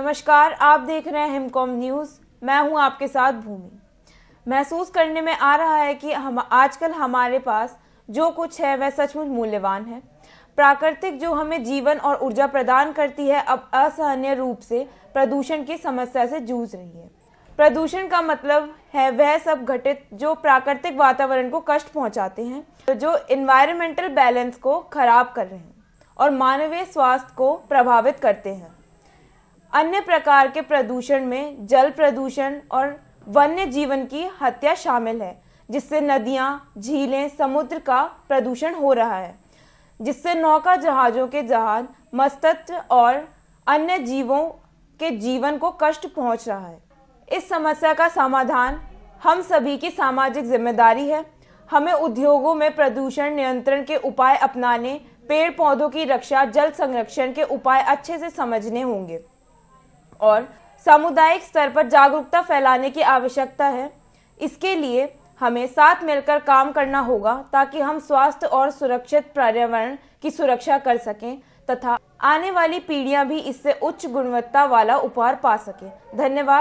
नमस्कार आप देख रहे हैं हिमकॉम न्यूज़ मैं हूं आपके साथ भूमि महसूस करने में आ रहा है कि हम आजकल हमारे पास जो कुछ है वह सचमुच मूल्यवान है प्राकृतिक जो हमें जीवन और ऊर्जा प्रदान करती है अब असहनीय रूप से प्रदूषण की समस्या से जूझ रही है प्रदूषण का मतलब है वह सब घटित जो प्राकृतिक वातावरण को कष्ट पहुंचाते हैं जो इन्वायरमेंटल बैलेंस को खराब कर रहे हैं और मानवीय स्वास्थ्य को प्रभावित करते हैं अन्य प्रकार के प्रदूषण में जल प्रदूषण और वन्य जीवन की हत्या शामिल है जिससे नदियाँ झीलें समुद्र का प्रदूषण हो रहा है जिससे नौका जहाज़ों के जहाज मस्तत्व और अन्य जीवों के जीवन को कष्ट पहुंच रहा है इस समस्या का समाधान हम सभी की सामाजिक जिम्मेदारी है हमें उद्योगों में प्रदूषण नियंत्रण के उपाय अपनाने पेड़ पौधों की रक्षा जल संरक्षण के उपाय अच्छे से समझने होंगे और सामुदायिक स्तर पर जागरूकता फैलाने की आवश्यकता है इसके लिए हमें साथ मिलकर काम करना होगा ताकि हम स्वास्थ्य और सुरक्षित पर्यावरण की सुरक्षा कर सकें तथा आने वाली पीढ़ियां भी इससे उच्च गुणवत्ता वाला उपहार पा सकें धन्यवाद